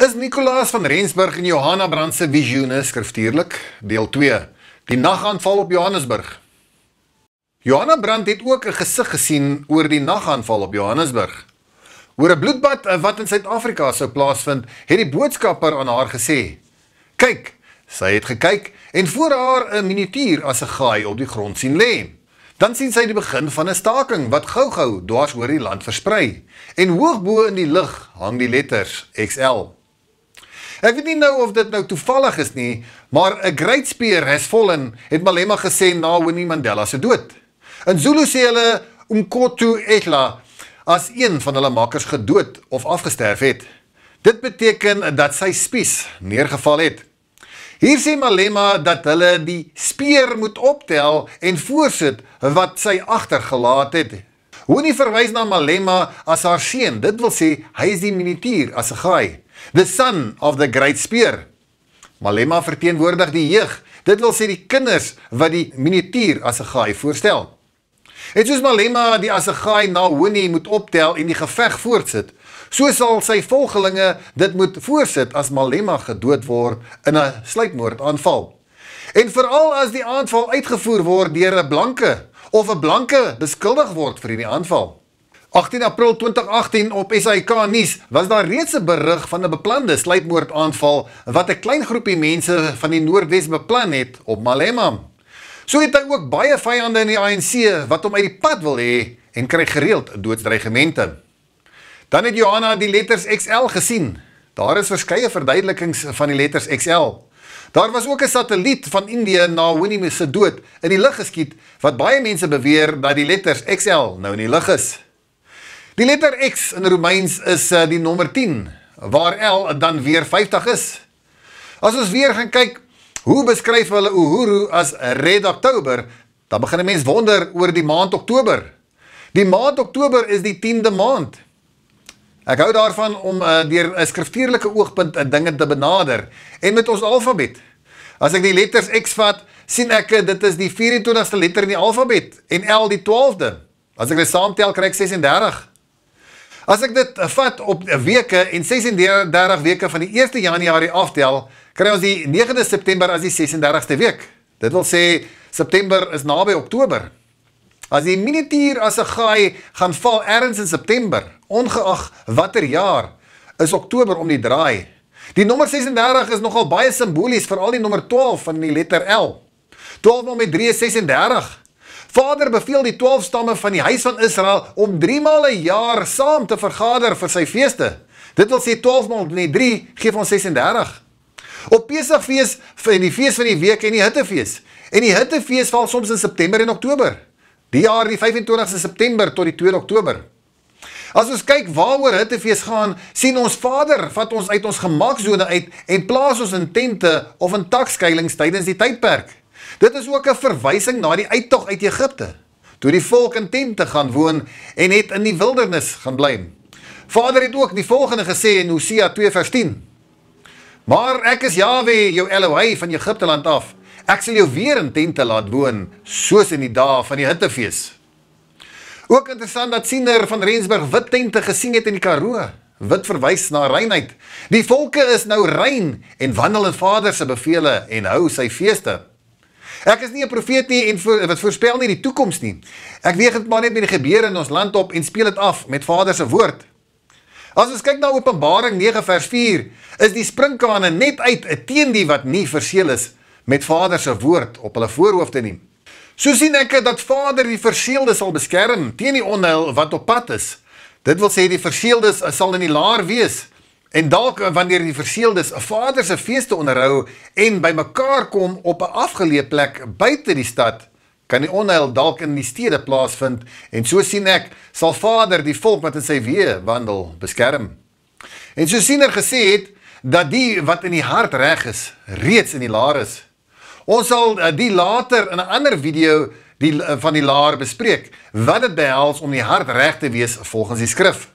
Is Nikolaas van Rensburg en Johanna Brand se visioene skriftuurlik deel 2 Die nagaanval op Johannesburg Johanna Brand het ook 'n gesig gesien oor die nagaanval op Johannesburg Oor 'n bloedbad eh, wat in Suid-Afrika sou plaasvind, het die boodskapper aan haar gesê: "Kyk," sy het gekyk en voor haar 'n minituur as 'n gaai op die grond sien lê. Dan sien sy die begin van 'n staking wat gou-gou dwars oor die land versprei en hoog bo in die lug hang die letters XL. Ek weet nie nou of dit nou toevallig is nie, maar 'n great speer, Hes Vollen, het Malema gesê na Winnie Mandela se dood. In Zulu sê hulle umkhonto etla as een van hulle makkers gedood of afgesterf het. Dit beteken dat sy spies neergeval het. Hier sê Malema dat hulle die speer moet optel en voorsit wat sy agtergelaat het. Hoenie verwys na Malema as haar seun. Dit wil sê hy is die minitier as 'n gaai. The son of the great spear. Malema verteenwoordig die jeug. Dit wil sê die kinders wat die miniatuur as 'n gaai voorstel. Het soos Malema die as 'n gaai na Honi moet optel en die geveg voortsit, so sal sy volgelinge dit moet voorsit as Malema gedood word in 'n sluipmoordaanval. En veral as die aanval uitgevoer word deur 'n blanke of 'n blanke beskuldig word vir hierdie aanval. 18 April 2018 op SAK nuus was daar reeds 'n berig van 'n beplande sluipmoordaanval wat 'n klein groepie mense van die Noordwes beplan het op Malema. So het hy ook baie vyande in die ANC wat hom uit die pad wil hê en kry gereeld doodsdreigemente. Dan het Johanna die letters XL gesien. Daar is verskeie verduidelikings van die letters XL. Daar was ook 'n satelliet van Indië na Winnie se dood in die lug geskiet wat baie mense beweer dat die letters XL nou in die lug is. Die letter X in Romeins is eh, die nommer 10, waar L dan weer 50 is. As ons weer gaan kyk, hoe beskryf hulle Uhuru as Red October, dan begin die mens wonder oor die maand Oktober. Die maand Oktober is die 10de maand. Ek hou daarvan om eh, dier skrifteerlijke oogpunt eh, dinge te benader, en met ons alfabet. As ek die letters X vat, sien ek, dit is die 24ste letter in die alfabet, en L die 12de. As ek dit saamtel, krijg ek 36. As ek dit vat op weke en 36 weke van die 1ste Januarie aftel, kry ons die 9de September as die 36ste week. Dit wil sê September is naby Oktober. As die minuutuur as 'n gaai gaan val ergens in September, ongeag watter jaar, is Oktober om die draai. Die nommer 36 is nogal baie simbolies, veral die nommer 12 van die letter L. 12 met 3 is Vader beveel die 12 stamme van die huis van Israel om 3 maal 'n jaar saam te vergader vir sy feeste. Dit wil sê 12 maal nee 3 gee van 36. Op Pesachfees en die fees van die week en die Hittefees. En die Hittefees val soms in September en Oktober. Die jaar die 25ste September tot die 2 Oktober. As ons kyk waaroor Hittefees gaan, sien ons Vader vat ons uit ons gemaksone uit en plaas ons in tente of in takskuilings tydens die tydperk. Dit is ook 'n verwysing na die uittog uit Egipte, toe die volk in tente gaan woon en het in die wildernis gaan bly. Vader het ook die volgende gesê in Hosea 2:10. Maar ek is Jahweh, jou Elohim van Egipte land af. Ek sal jou weer in tente laat woon, soos in die dae van die hittefees. Ook interessant dat Siener van Rensburg wit tente gesien het in die Karoo. Wit verwys na reinheid. Die volke is nou rein en wandel in Vader se beveel en hou sy feeste. Ek is nie 'n profeet nie en vo wat voorspel nie die toekoms nie. Ek weeg dit maar net met die gebeure in ons land op en speel dit af met Vader se woord. As ons kyk na Openbaring 9 vers 4, is die sprinkane net uit 'n teendie wat nie verseël is met Vader se woord op hulle voorhoofde nie. So sien ek dat Vader die verseëlde sal beskerm teen die onheil wat op pad is. Dit wil sê die verseëldes sal in die laar wees En dalk eh, wanneer die verseëldes 'n Vader se fees te onderhou en bymekaar kom op 'n afgeleë plek buite die stad, kan die onheil dalk in die stede plaasvind en so sien ek sal Vader die volk wat in sy weë wandel beskerm. En so sien er gesê het dat die wat in die hart reg is, reeds in die laar is. Ons sal eh, die later in 'n ander video die eh, van die laar bespreek wat dit behels om die hart reg te wees volgens die skrif.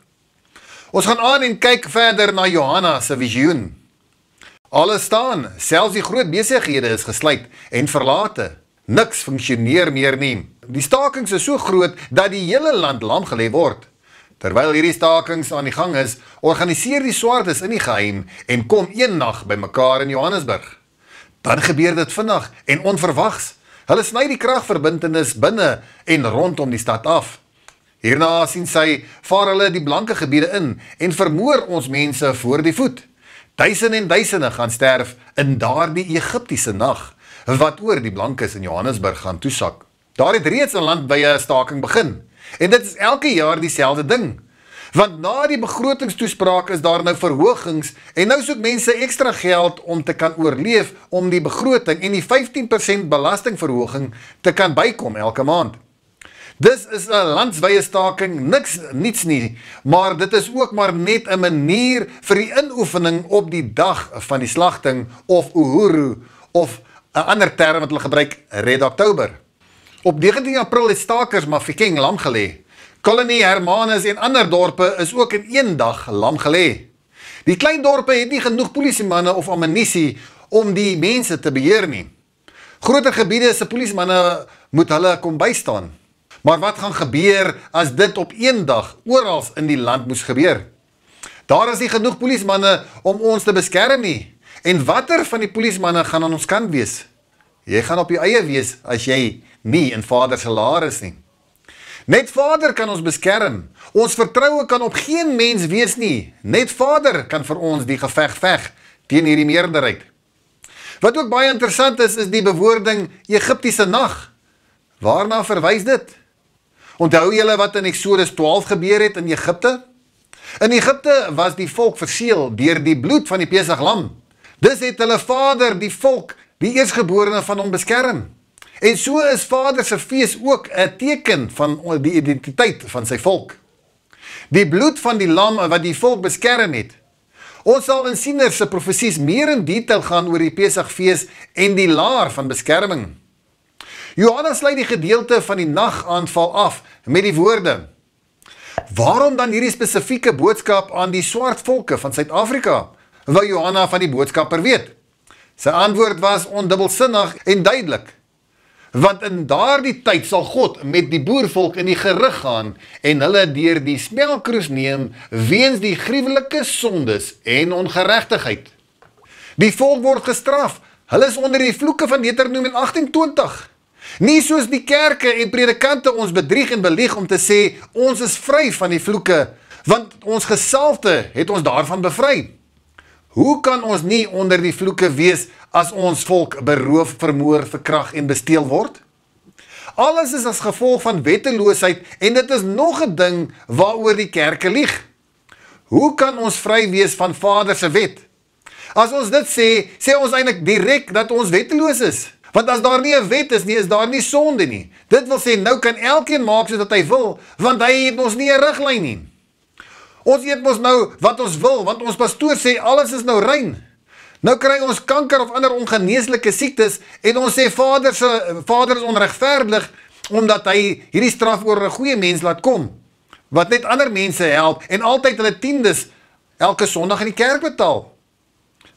Ons gaan aan en kyk verder na Johanna se visioen. Alles staan, selfs die groot besighede is gesluit en verlate. Niks funksioneer meer nie. Die staking is so groot dat die hele land lam gelê word. Terwyl hierdie stakings aan die gang is, organiseer die swartes in die geheim en kom een nag bymekaar in Johannesburg. Dan gebeur dit vinnig en onverwags. Hulle sny die kragverbintenis binne en rondom die stad af. Hierna sien sy vaar hulle die blanke gebiede in en vermoor ons mense voor die voet. Duisende en duisende gaan sterf in daardie Egiptiese nag wat oor die blankes in Johannesburg gaan toesak. Daar het reeds in land by een staking begin en dit is elke jaar diezelfde ding. Want na die begrotingstoespraak is daar nou verhoogings en nou soek mense extra geld om te kan oorleef om die begroting en die 15% belastingverhooging te kan bykom elke maand. Dis is een landsweie staking, niks niets nie, maar dit is ook maar net een manier vir die inoefening op die dag van die slachting of Uhuru of een ander term wat hulle gebruik, Red October. Op 19 april het stakers Mafikeng lam gelee. Kolonie, Hermanus en ander dorpe is ook in een dag lam gelee. Die klein dorpe het nie genoeg politiemanne of ammunisie om die mense te beheer nie. Groter gebiede is die politiemanne moet hulle kom bystaan. Maar wat gaan gebeur as dit op een dag oral in die land moes gebeur? Daar is nie genoeg polismanne om ons te beskerm nie. En watter van die polismanne gaan aan ons kant wees? Jy gaan op jou eie wees as jy nie in Vader se laer is nie. Net Vader kan ons beskerm. Ons vertroue kan op geen mens wees nie. Net Vader kan vir ons die geveg veg teen hierdie meerderheid. Wat ook baie interessant is, is die bewoording Egiptiese nag. Waarna verwys dit? Onthou julle wat in Exodus 12 gebeur het in Egipte? In Egipte was die volk verseël deur die bloed van die Pesaglam. Dis het hulle Vader, die volk, die eersgeborene van hom beskerm. En so is Vader se fees ook 'n teken van die identiteit van sy volk. Die bloed van die lam wat die volk beskerm het. Ons sal in Sinner se profesies meer in detail gaan oor die Pesach fees en die laar van beskerming. Johannes lei die gedeelte van die nagaanval af met die woorde: "Waarom dan hierdie spesifieke boodskap aan die swart volke van Suid-Afrika?" wou Johanna van die boodskapper weet. Sy antwoord was ondubbelsinnig en duidelik. Want in daardie tyd sal God met die boervolk in die gerig gaan en hulle deur die smelkroes neem weens die gruwelike sondes en ongeregtigheid. Die volk word gestraf. Hulle is onder die vloeke van Deuteronomium Nie soos die kerke en predikante ons bedrieg en belieg om te sê ons is vry van die vloeke, want ons gesalfte het ons daarvan bevry. Hoe kan ons nie onder die vloeke wees as ons volk beroof, vermoor, verkrag en besteel word? Alles is as gevolg van wetteloosheid en dit is nog 'n ding waaroor die kerke lieg. Hoe kan ons vry wees van Vader se wet? As ons dit sê, sê ons eintlik direk dat ons wetteloos is. Want as daar nie 'n wet is nie, is daar nie sonde nie. Dit wil sê nou kan elkeen maak soos hy wil, want hy het ons nie 'n riglyn nie. Ons eet mos nou wat ons wil, want ons pastoor sê alles is nou rein. Nou kry ons kanker of ander ongeneeslike siektes en ons sê Vader se Vader is onregverdig omdat hy hierdie straf oor 'n goeie mens laat kom wat net ander mense help en altyd hulle tiendes elke Sondag in die kerk betaal.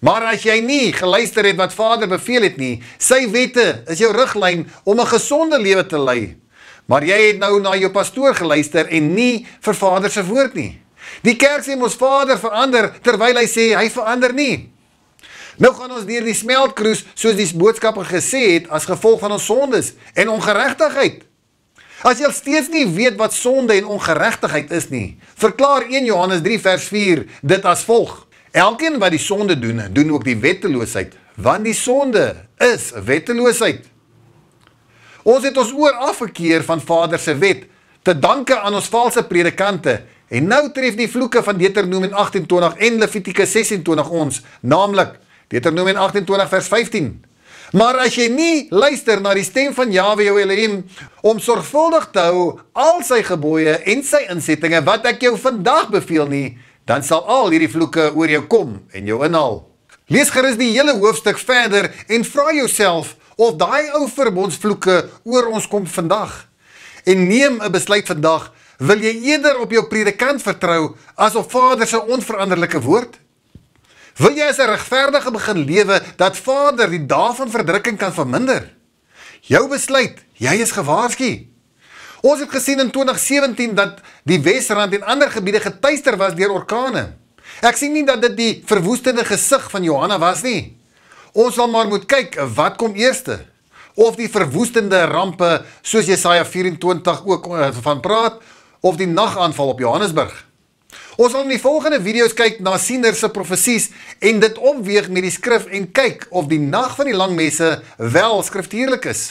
Maar as jy nie geluister het wat Vader beveel het nie, sy wette is jou riglyn om 'n gesonde lewe te lei. Maar jy het nou na jou pastoor geluister en nie vir Vader se woord nie. Die kerk sê mos Vader verander terwyl hy sê hy verander nie. Nou gaan ons deur die smeltkroes soos die boodskapper gesê het as gevolg van ons sondes en ongeregtigheid. As jy steeds nie weet wat sonde en ongeregtigheid is nie, verklaar 1 Johannes 3 vers 4 dit as volg: Elkeen wat die sonde doen, doen ook die wetteloosheid, want die sonde is wetteloosheid. Ons het ons oor afgekeer van vader se wet, te danke aan ons valse predikante, en nou tref die vloeke van Deuteronomium 28 en Levitikus 26 ons, naamlik Deuteronomium 28 vers 15. Maar as jy nie luister na die stem van Jahwe jou Elohim om sorgvuldig te hou al sy gebooie en sy insettinge wat ek jou vandag beveel nie, dan sal al hierdie vloeke oor jou kom en jou inhaal. Lees gerus die hele hoofstuk verder en vra jouself of daai ou verbondsvloeke oor ons kom vandag. En neem 'n besluit vandag, wil jy eerder op jou predikant vertrou as op Vader se onveranderlike woord? Wil jy as 'n regverdige begin lewe dat Vader die dae van verdrukking kan verminder? Jou besluit, jy is gewaarsku. Ons het gesien in 2017 dat die Wesrand en ander gebiede getuister was deur orkane. Ek sien nie dat dit die verwoestende gesig van Johanna was nie. Ons sal maar moet kyk wat kom eerste of die verwoestende rampe soos Jesaja 24 ook eh, van praat of die nagaanval op Johannesburg. Ons sal in die volgende video's kyk na siener se profesies en dit opweeg met die skrif en kyk of die nag van die langmesse wel skriftuurlik is.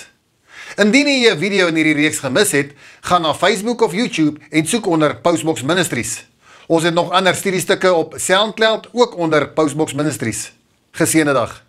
Indien jy 'n video in hierdie reeks gemis het, gaan na Facebook of YouTube en soek onder Postbox Ministries. Ons het nog ander studiestukke op SoundCloud ook onder Postbox Ministries. Geseënde dag.